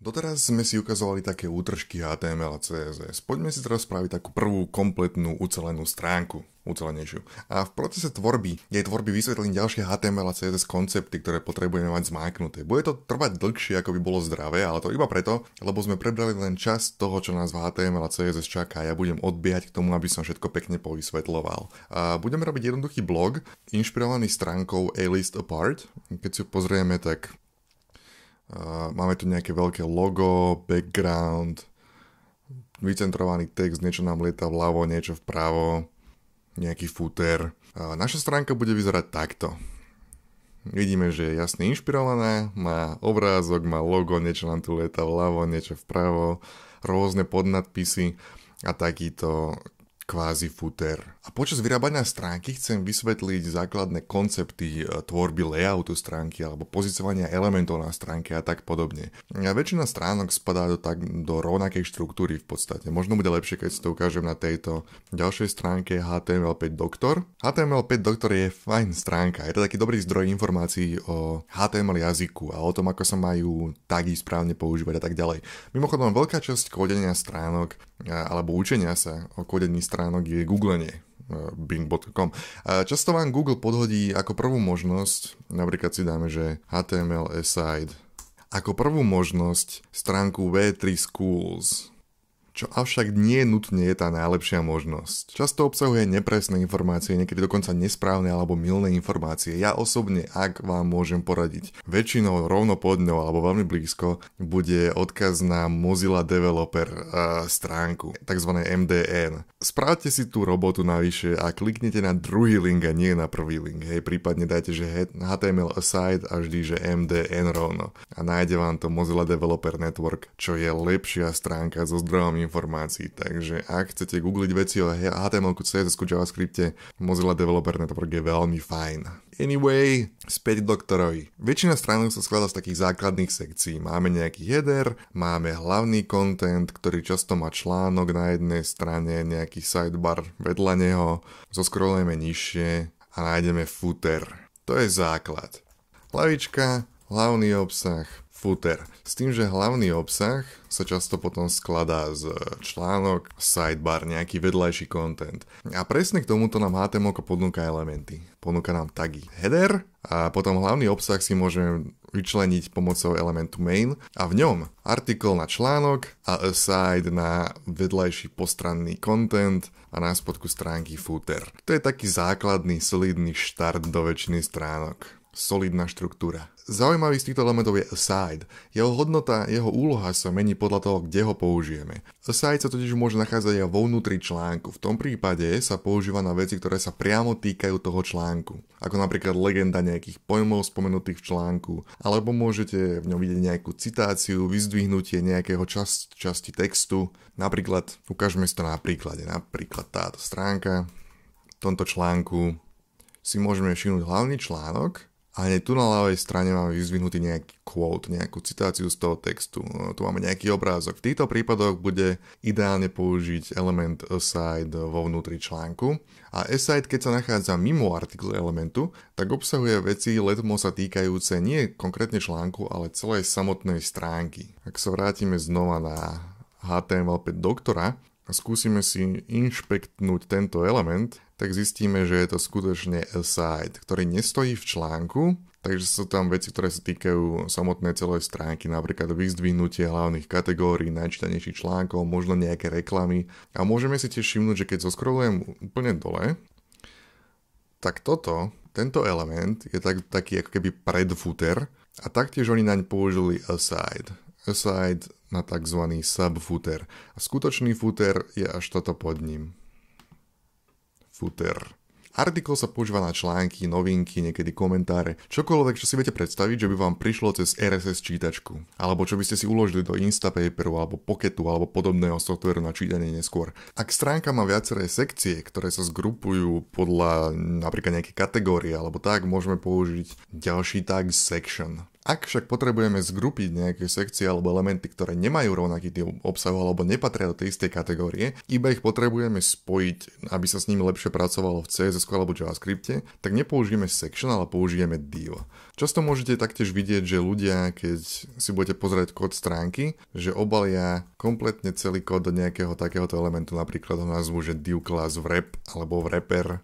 Doteraz sme si ukazovali také útržky HTML a CSS. Poďme si teraz spraviť takú prvú kompletnú ucelenú stránku, ucelenejšiu. A v procese tvorby, jej tvorby vysvetlím ďalšie HTML a CSS koncepty, ktoré potrebujeme mať zmáknuté. Bude to trvať dlhšie, ako by bolo zdravé, ale to iba preto, lebo sme prebrali len čas toho, čo nás v HTML a CSS čaká. Ja budem odbiehať k tomu, aby som všetko pekne povysvetloval. A budeme robiť jednoduchý blog, inšpirovaný stránkou A-List Apart. Keď si ho pozrieme, tak Máme tu nejaké veľké logo, background, vycentrovaný text, niečo nám lieta vľavo, niečo vpravo, nejaký footer. Naša stránka bude vyzerať takto. Vidíme, že je jasne inšpirovaná, má obrázok, má logo, niečo nám tu lieta vľavo, niečo vpravo, rôzne podnadpisy a takýto kvázi footer. A počas vyrábania stránky chcem vysvetliť základné koncepty e, tvorby layoutu stránky alebo pozicovania elementov na stránke a tak podobne. A väčšina stránok spadá do, tak, do rovnakej štruktúry v podstate. Možno bude lepšie, keď si to ukážem na tejto ďalšej stránke HTML5 Doctor. HTML5 Doktor je fajn stránka, je to taký dobrý zdroj informácií o HTML jazyku a o tom, ako sa majú tagy správne používať a tak ďalej. Mimochodom, veľká časť kódenia stránok alebo učenia sa o kodení stránok je googlenie e, bing.com. Často vám Google podhodí ako prvú možnosť, napríklad si dáme, že HTML aside, ako prvú možnosť stránku V3 Schools, čo avšak nie nutne je tá najlepšia možnosť. Často obsahuje nepresné informácie, niekedy dokonca nesprávne alebo milné informácie. Ja osobne, ak vám môžem poradiť, väčšinou rovno pod ňou alebo veľmi blízko bude odkaz na Mozilla Developer uh, stránku, tzv. MDN. Správte si tú robotu navyše a kliknete na druhý link a nie na prvý link. Hej, prípadne dajte, že HTML aside a vždy, že MDN rovno. A nájde vám to Mozilla Developer Network, čo je lepšia stránka so zdrojom informácií. Takže ak chcete googliť veci o HTML, CSS, JavaScript, Mozilla Developer Network je veľmi fajn. Anyway, späť doktorovi. Väčšina stránok sa skladá z takých základných sekcií. Máme nejaký header, máme hlavný content, ktorý často má článok na jednej strane, nejaký sidebar vedľa neho, zoskrolujeme nižšie a nájdeme footer. To je základ. Hlavička, hlavný obsah, footer. S tým, že hlavný obsah sa často potom skladá z článok, sidebar, nejaký vedľajší content. A presne k tomuto nám HTML ponúka elementy. Ponúka nám tagy header a potom hlavný obsah si môžeme vyčleniť pomocou elementu main a v ňom artikel na článok a aside na vedľajší postranný content a na spodku stránky footer. To je taký základný, solidný štart do väčšiny stránok solidná štruktúra. Zaujímavý z týchto elementov je aside. Jeho hodnota, jeho úloha sa mení podľa toho, kde ho použijeme. Aside sa totiž môže nachádzať aj vo vnútri článku. V tom prípade sa používa na veci, ktoré sa priamo týkajú toho článku. Ako napríklad legenda nejakých pojmov spomenutých v článku, alebo môžete v ňom vidieť nejakú citáciu, vyzdvihnutie nejakého čas, časti textu. Napríklad, ukážeme si to na príklade, napríklad táto stránka v tomto článku si môžeme všimnúť hlavný článok, a hneď tu na ľavej strane máme vyzvinutý nejaký quote, nejakú citáciu z toho textu. No, tu máme nejaký obrázok. V týchto prípadoch bude ideálne použiť element aside vo vnútri článku. A aside, keď sa nachádza mimo artikl elementu, tak obsahuje veci letmo sa týkajúce nie konkrétne článku, ale celej samotnej stránky. Ak sa vrátime znova na HTML5 doktora, a skúsime si inšpektnúť tento element, tak zistíme, že je to skutočne aside, ktorý nestojí v článku, takže sú tam veci, ktoré sa týkajú samotnej celej stránky, napríklad vyzdvihnutie hlavných kategórií, najčítanejších článkov, možno nejaké reklamy. A môžeme si tiež všimnúť, že keď zoskrolujem úplne dole, tak toto, tento element je tak, taký ako keby predfuter a taktiež oni naň použili aside. Aside na tzv. subfooter. A skutočný footer je až toto pod ním. Footer. Artikol sa používa na články, novinky, niekedy komentáre, čokoľvek, čo si viete predstaviť, že by vám prišlo cez RSS čítačku, alebo čo by ste si uložili do Instapaperu alebo Pocketu alebo podobného softveru na čítanie neskôr. Ak stránka má viaceré sekcie, ktoré sa zgrupujú podľa napríklad nejaké kategórie alebo tak, môžeme použiť ďalší tag section. Ak však potrebujeme zgrupiť nejaké sekcie alebo elementy, ktoré nemajú rovnaký typ obsahu alebo nepatria do tej istej kategórie, iba ich potrebujeme spojiť, aby sa s nimi lepšie pracovalo v CSS alebo JavaScripte, tak nepoužijeme section, ale použijeme div. Často môžete taktiež vidieť, že ľudia, keď si budete pozerať kód stránky, že obalia kompletne celý kód do nejakého takéhoto elementu, napríklad ho názvu, že div class wrap alebo wrapper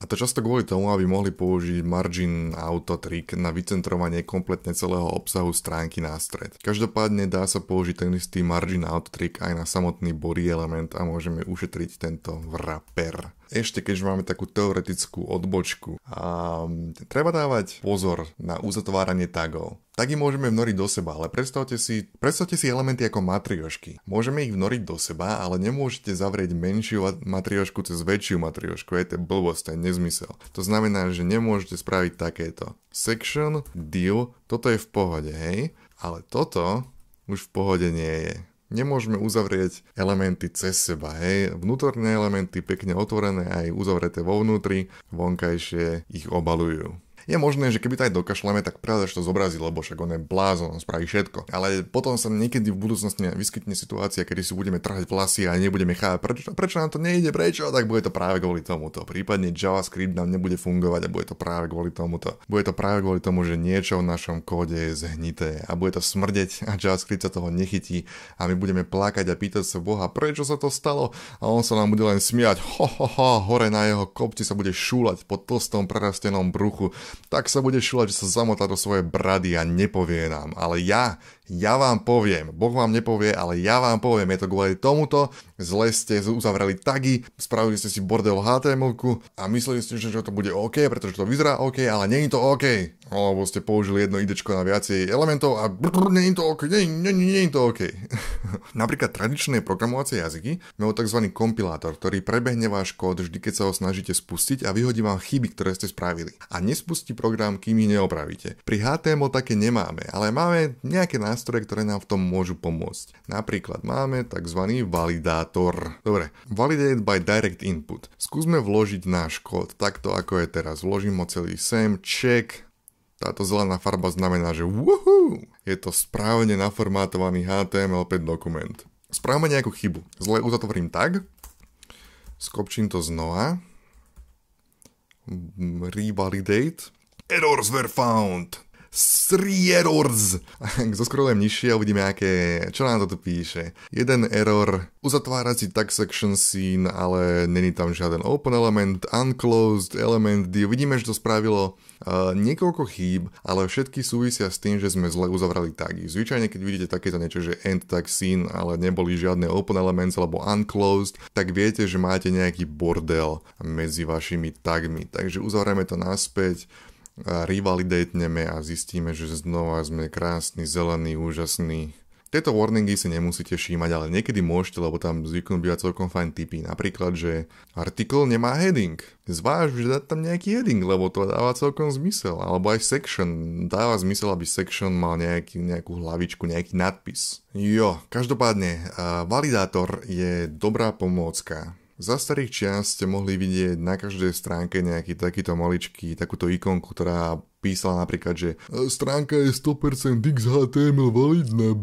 a to často kvôli tomu, aby mohli použiť margin auto trick na vycentrovanie kompletne celého obsahu stránky na stred. Každopádne dá sa použiť ten istý margin auto trick aj na samotný body element a môžeme ušetriť tento wrapper ešte keď máme takú teoretickú odbočku. A ehm, treba dávať pozor na uzatváranie tagov. Tagy môžeme vnoriť do seba, ale predstavte si, predstavte si elementy ako matriošky. Môžeme ich vnoriť do seba, ale nemôžete zavrieť menšiu matriošku cez väčšiu matriošku. Je to blbosť, to je nezmysel. To znamená, že nemôžete spraviť takéto. Section, deal, toto je v pohode, hej? Ale toto už v pohode nie je nemôžeme uzavrieť elementy cez seba. Hej. Vnútorné elementy pekne otvorené aj uzavreté vo vnútri, vonkajšie ich obalujú. Je možné, že keby to aj dokašleme, tak prehľadač to zobrazí, lebo však on je blázon, on spraví všetko. Ale potom sa niekedy v budúcnosti vyskytne situácia, kedy si budeme trhať vlasy a nebudeme chápať, prečo, prečo nám to nejde, prečo, tak bude to práve kvôli tomuto. Prípadne JavaScript nám nebude fungovať a bude to práve kvôli tomuto. Bude to práve kvôli tomu, že niečo v našom kóde je zhnité a bude to smrdeť a JavaScript sa toho nechytí a my budeme plakať a pýtať sa Boha, prečo sa to stalo a on sa nám bude len smiať, ho, ho, ho, hore na jeho kopci sa bude šúlať pod tlstom prerastenom bruchu tak sa bude šilať, že sa zamotá do svojej brady a nepovie nám. Ale ja, ja vám poviem, Boh vám nepovie, ale ja vám poviem, je to kvôli tomuto, zle ste uzavreli tagy, spravili ste si bordel html a mysleli ste, že to bude OK, pretože to vyzerá OK, ale nie je to OK. Alebo ste použili jedno ID na viacej elementov a brr, nie je to OK, nie, nie, nie, nie je to OK. Napríklad tradičné programovacie jazyky majú tzv. kompilátor, ktorý prebehne váš kód vždy, keď sa ho snažíte spustiť a vyhodí vám chyby, ktoré ste spravili. A nespustí program, kým ich neopravíte. Pri HTML také nemáme, ale máme nejaké nástroje, ktoré nám v tom môžu pomôcť. Napríklad máme tzv. validátor validátor. Dobre, validate by direct input. Skúsme vložiť náš kód takto, ako je teraz. Vložím ho celý sem, check, táto zelená farba znamená, že woohoo, je to správne naformátovaný HTML5 dokument. Správame nejakú chybu. Zle uzatvorím tak, skopčím to znova, revalidate, errors were found, 3 errors. Ak zoskrolujem nižšie a uvidíme, aké, čo nám to tu píše. Jeden error, uzatvárací tag section scene, ale není tam žiaden open element, unclosed element, vidíme, že to spravilo Uh, niekoľko chýb, ale všetky súvisia s tým, že sme zle uzavrali tagy. Zvyčajne, keď vidíte takéto niečo, že end tag scene, ale neboli žiadne open elements alebo unclosed, tak viete, že máte nejaký bordel medzi vašimi tagmi. Takže uzavrieme to naspäť, revalidátneme a zistíme, že znova sme krásny, zelený, úžasný. Tieto warningy si nemusíte všímať, ale niekedy môžete, lebo tam zvyknú bývať celkom fajn typy. Napríklad, že artikel nemá heading. Zváž, že dať tam nejaký heading, lebo to dáva celkom zmysel. Alebo aj section. Dáva zmysel, aby section mal nejaký, nejakú hlavičku, nejaký nadpis. Jo, každopádne, validátor je dobrá pomôcka. Za starých čias ste mohli vidieť na každej stránke nejaký takýto maličký, takúto ikonku, ktorá písala napríklad, že stránka je 100% XHTML validná,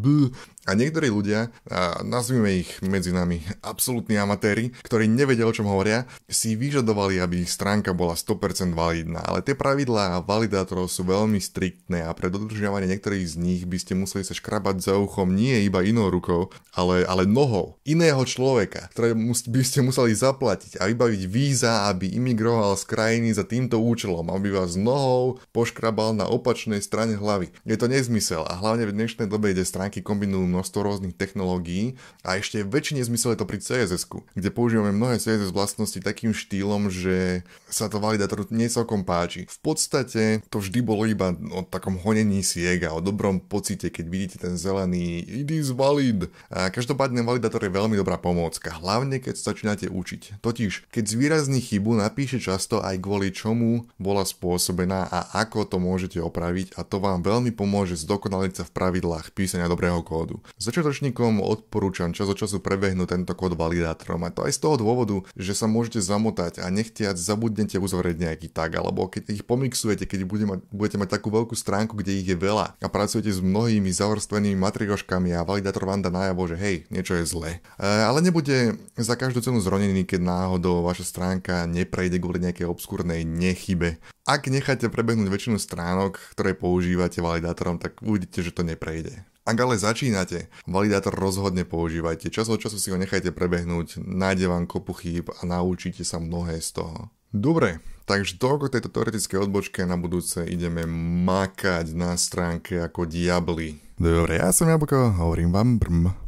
a niektorí ľudia, a nazvime ich medzi nami absolútni amatéri, ktorí nevedia, o čom hovoria, si vyžadovali, aby ich stránka bola 100% validná, ale tie pravidlá validátorov sú veľmi striktné a pre dodržiavanie niektorých z nich by ste museli sa škrabať za uchom nie iba inou rukou, ale, ale nohou iného človeka, ktoré by ste museli zaplatiť a vybaviť víza, aby imigroval z krajiny za týmto účelom, aby vás nohou poškrabal na opačnej strane hlavy. Je to nezmysel a hlavne v dnešnej dobe, kde stránky kombinujú množstvo rôznych technológií a ešte v väčšine je to pri css kde používame mnohé CSS vlastnosti takým štýlom, že sa to validátoru necelkom páči. V podstate to vždy bolo iba o takom honení sieg a o dobrom pocite, keď vidíte ten zelený it is valid. A každopádne validátor je veľmi dobrá pomôcka, hlavne keď sa začínate učiť. Totiž, keď zvýrazní chybu, napíše často aj kvôli čomu bola spôsobená a ako to môžete opraviť a to vám veľmi pomôže zdokonaliť sa v pravidlách písania dobrého kódu. Začiatočníkom odporúčam čas od času prebehnúť tento kód validátorom a to aj z toho dôvodu, že sa môžete zamotať a nechtiať zabudnete uzavrieť nejaký tag, alebo keď ich pomixujete, keď bude mať, budete mať takú veľkú stránku, kde ich je veľa a pracujete s mnohými zavrstvenými matrioškami a validátor vám dá najavo, že hej, niečo je zle. E, ale nebude za každú cenu zronený, keď náhodou vaša stránka neprejde kvôli nejakej obskúrnej nechybe. Ak necháte prebehnúť väčšinu stránok, ktoré používate validátorom, tak uvidíte, že to neprejde. Ak ale začínate, validátor rozhodne používajte. Čas od času si ho nechajte prebehnúť, nájde vám kopu chýb a naučíte sa mnohé z toho. Dobre, takže toľko tejto teoretické odbočke na budúce ideme makať na stránke ako diabli. Dobre, ja som Jablko, hovorím vám brm.